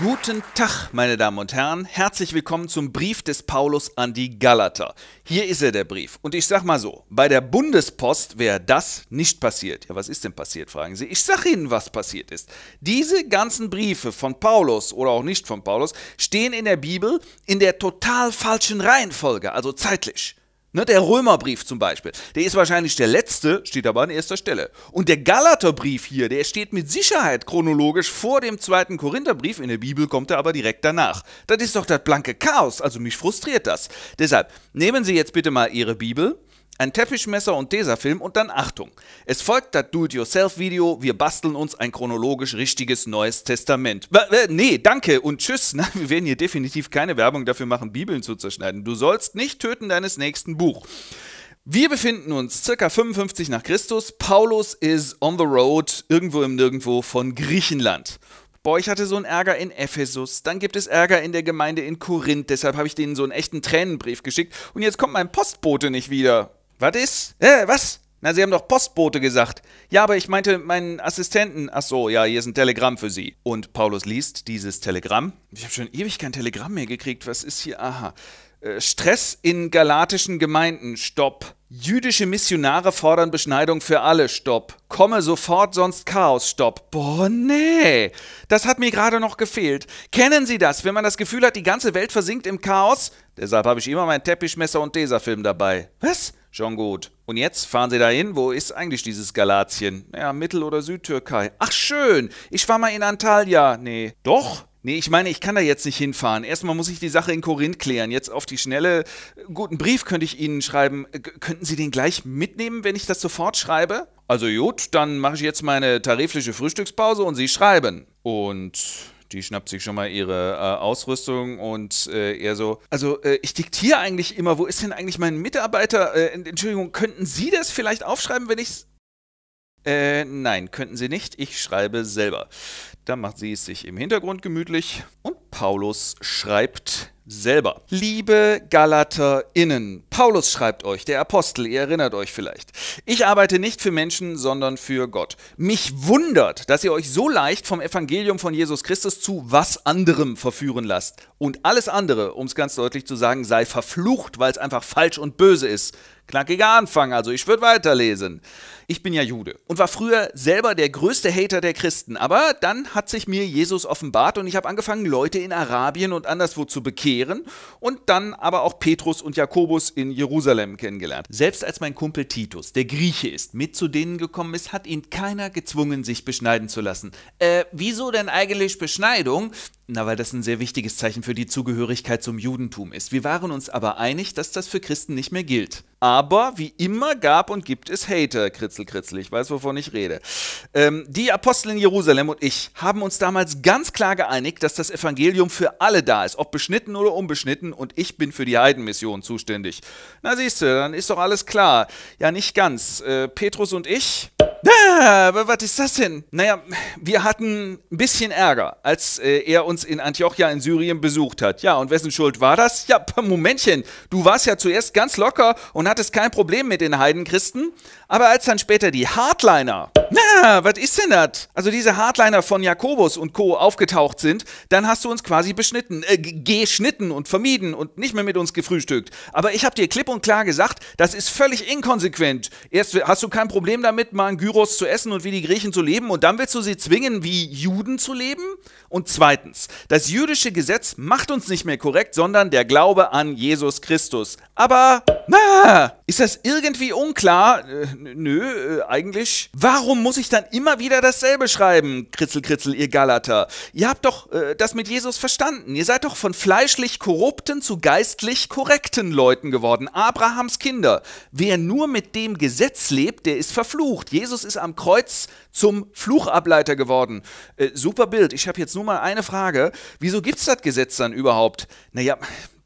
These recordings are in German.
Guten Tag, meine Damen und Herren. Herzlich willkommen zum Brief des Paulus an die Galater. Hier ist er, der Brief. Und ich sag mal so: Bei der Bundespost wäre das nicht passiert. Ja, was ist denn passiert, fragen Sie. Ich sag Ihnen, was passiert ist. Diese ganzen Briefe von Paulus oder auch nicht von Paulus stehen in der Bibel in der total falschen Reihenfolge, also zeitlich. Ne, der Römerbrief zum Beispiel, der ist wahrscheinlich der letzte, steht aber an erster Stelle. Und der Galaterbrief hier, der steht mit Sicherheit chronologisch vor dem zweiten Korintherbrief, in der Bibel kommt er aber direkt danach. Das ist doch das blanke Chaos, also mich frustriert das. Deshalb nehmen Sie jetzt bitte mal Ihre Bibel ein Teppichmesser und Tesafilm und dann Achtung. Es folgt das Do-it-yourself-Video, wir basteln uns ein chronologisch richtiges Neues Testament. W nee, danke und tschüss. Na, wir werden hier definitiv keine Werbung dafür machen, Bibeln zu zerschneiden. Du sollst nicht töten deines nächsten Buch. Wir befinden uns ca. 55 nach Christus. Paulus is on the road, irgendwo im Nirgendwo von Griechenland. Boah, ich hatte so einen Ärger in Ephesus, dann gibt es Ärger in der Gemeinde in Korinth, deshalb habe ich denen so einen echten Tränenbrief geschickt und jetzt kommt mein Postbote nicht wieder. Was ist? Äh, was? Na, Sie haben doch Postbote gesagt. Ja, aber ich meinte meinen Assistenten. Ach so, ja, hier ist ein Telegramm für Sie. Und Paulus liest dieses Telegramm. Ich habe schon ewig kein Telegramm mehr gekriegt. Was ist hier? Aha. Äh, Stress in galatischen Gemeinden. Stopp. Jüdische Missionare fordern Beschneidung für alle. Stopp. Komme sofort, sonst Chaos. Stopp. Boah, nee. Das hat mir gerade noch gefehlt. Kennen Sie das, wenn man das Gefühl hat, die ganze Welt versinkt im Chaos? Deshalb habe ich immer mein Teppichmesser und Tesafilm dabei. Was? Schon gut. Und jetzt fahren Sie dahin. Wo ist eigentlich dieses Galatien? Naja, Mittel- oder Südtürkei. Ach schön, ich war mal in Antalya. Nee. Doch? Nee, ich meine, ich kann da jetzt nicht hinfahren. Erstmal muss ich die Sache in Korinth klären. Jetzt auf die Schnelle. Äh, guten Brief könnte ich Ihnen schreiben. Äh, g könnten Sie den gleich mitnehmen, wenn ich das sofort schreibe? Also gut, dann mache ich jetzt meine tarifliche Frühstückspause und Sie schreiben. Und die schnappt sich schon mal ihre äh, Ausrüstung und äh, er so, also äh, ich diktiere eigentlich immer, wo ist denn eigentlich mein Mitarbeiter? Äh, Entschuldigung, könnten Sie das vielleicht aufschreiben, wenn ich's... Äh, nein, könnten Sie nicht. Ich schreibe selber. Dann macht sie es sich im Hintergrund gemütlich und Paulus schreibt selber. Liebe GalaterInnen, Paulus schreibt euch, der Apostel, ihr erinnert euch vielleicht. Ich arbeite nicht für Menschen, sondern für Gott. Mich wundert, dass ihr euch so leicht vom Evangelium von Jesus Christus zu was anderem verführen lasst. Und alles andere, um es ganz deutlich zu sagen, sei verflucht, weil es einfach falsch und böse ist. Knackiger Anfang, also ich würde weiterlesen. Ich bin ja Jude und war früher selber der größte Hater der Christen, aber dann hat sich mir Jesus offenbart und ich habe angefangen, Leute in Arabien und anderswo zu bekehren Scheren und dann aber auch Petrus und Jakobus in Jerusalem kennengelernt. Selbst als mein Kumpel Titus, der Grieche ist, mit zu denen gekommen ist, hat ihn keiner gezwungen, sich beschneiden zu lassen. Äh, wieso denn eigentlich Beschneidung? Na, weil das ein sehr wichtiges Zeichen für die Zugehörigkeit zum Judentum ist. Wir waren uns aber einig, dass das für Christen nicht mehr gilt. Aber wie immer gab und gibt es Hater, Kritzel, Kritzel, ich weiß, wovon ich rede. Ähm, die Apostel in Jerusalem und ich haben uns damals ganz klar geeinigt, dass das Evangelium für alle da ist, ob beschnitten oder unbeschnitten, und ich bin für die Heidenmission zuständig. Na siehst du, dann ist doch alles klar. Ja, nicht ganz. Äh, Petrus und ich, Ah, was ist das denn? Naja, wir hatten ein bisschen Ärger, als äh, er uns in Antiochia in Syrien besucht hat. Ja, und wessen Schuld war das? Ja, Momentchen, du warst ja zuerst ganz locker und hattest kein Problem mit den Heidenchristen, aber als dann später die Hardliner na, was ist denn das? Also diese Hardliner von Jakobus und Co. aufgetaucht sind, dann hast du uns quasi beschnitten, äh, geschnitten und vermieden und nicht mehr mit uns gefrühstückt. Aber ich habe dir klipp und klar gesagt, das ist völlig inkonsequent. Erst hast du kein Problem damit, mal einen Gyros zu essen und wie die Griechen zu leben und dann willst du sie zwingen, wie Juden zu leben? Und zweitens, das jüdische Gesetz macht uns nicht mehr korrekt, sondern der Glaube an Jesus Christus. Aber na, ist das irgendwie unklar? Äh, nö, äh, eigentlich. Warum muss ich dann immer wieder dasselbe schreiben, Kritzel, Kritzel, ihr Galater? Ihr habt doch äh, das mit Jesus verstanden. Ihr seid doch von fleischlich korrupten zu geistlich korrekten Leuten geworden. Abrahams Kinder. Wer nur mit dem Gesetz lebt, der ist verflucht. Jesus ist am Kreuz zum Fluchableiter geworden. Äh, super Bild. Ich habe jetzt nur mal eine Frage. Wieso gibt's das Gesetz dann überhaupt? Naja,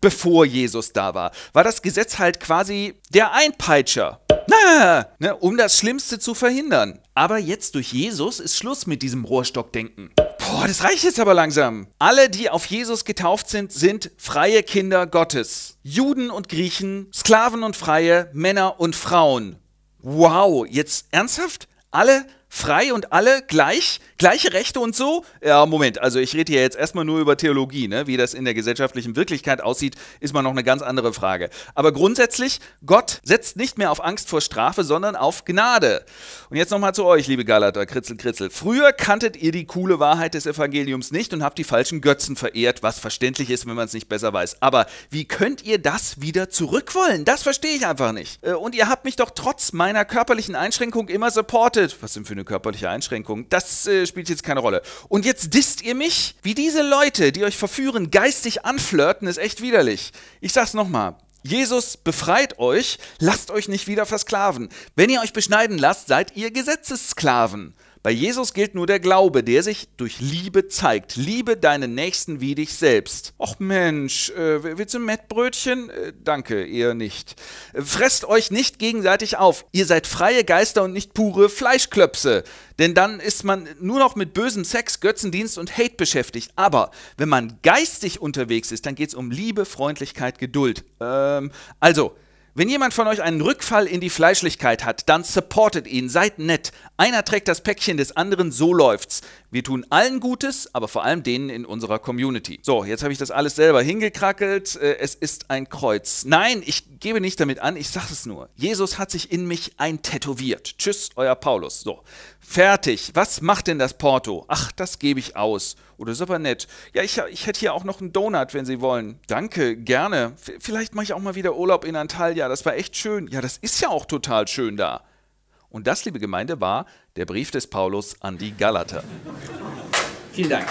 bevor Jesus da war, war das Gesetz halt quasi der Einpeitscher, na, ne, um das Schlimmste zu verhindern. Aber jetzt durch Jesus ist Schluss mit diesem Rohrstockdenken. Boah, das reicht jetzt aber langsam. Alle, die auf Jesus getauft sind, sind freie Kinder Gottes. Juden und Griechen, Sklaven und Freie, Männer und Frauen. Wow, jetzt ernsthaft? Alle frei und alle gleich, gleiche Rechte und so? Ja, Moment, also ich rede hier jetzt erstmal nur über Theologie, ne? wie das in der gesellschaftlichen Wirklichkeit aussieht, ist mal noch eine ganz andere Frage. Aber grundsätzlich, Gott setzt nicht mehr auf Angst vor Strafe, sondern auf Gnade. Und jetzt nochmal zu euch, liebe Galater, Kritzel, Kritzel. Früher kanntet ihr die coole Wahrheit des Evangeliums nicht und habt die falschen Götzen verehrt, was verständlich ist, wenn man es nicht besser weiß. Aber wie könnt ihr das wieder zurückwollen? Das verstehe ich einfach nicht. Äh, und ihr habt mich doch trotz meiner körperlichen Einschränkung immer supportet. Was denn für eine eine körperliche Einschränkung. Das äh, spielt jetzt keine Rolle. Und jetzt disst ihr mich, wie diese Leute, die euch verführen, geistig anflirten, ist echt widerlich. Ich sag's nochmal. Jesus befreit euch, lasst euch nicht wieder versklaven. Wenn ihr euch beschneiden lasst, seid ihr Gesetzessklaven. Bei Jesus gilt nur der Glaube, der sich durch Liebe zeigt. Liebe deinen Nächsten wie dich selbst. Och Mensch, äh, willst du ein Mettbrötchen? Äh, danke, eher nicht. Fresst euch nicht gegenseitig auf. Ihr seid freie Geister und nicht pure Fleischklöpse. Denn dann ist man nur noch mit bösem Sex, Götzendienst und Hate beschäftigt. Aber wenn man geistig unterwegs ist, dann geht es um Liebe, Freundlichkeit, Geduld. Ähm, also, wenn jemand von euch einen Rückfall in die Fleischlichkeit hat, dann supportet ihn, seid nett. Einer trägt das Päckchen des anderen, so läuft's. Wir tun allen Gutes, aber vor allem denen in unserer Community. So, jetzt habe ich das alles selber hingekrackelt. Äh, es ist ein Kreuz. Nein, ich gebe nicht damit an, ich sage es nur. Jesus hat sich in mich eintätowiert. Tschüss, euer Paulus. So, fertig. Was macht denn das Porto? Ach, das gebe ich aus. Oder super nett. Ja, ich, ich hätte hier auch noch einen Donut, wenn Sie wollen. Danke, gerne. V vielleicht mache ich auch mal wieder Urlaub in Antalya. Das war echt schön. Ja, das ist ja auch total schön da. Und das, liebe Gemeinde, war der Brief des Paulus an die Galater. Vielen Dank.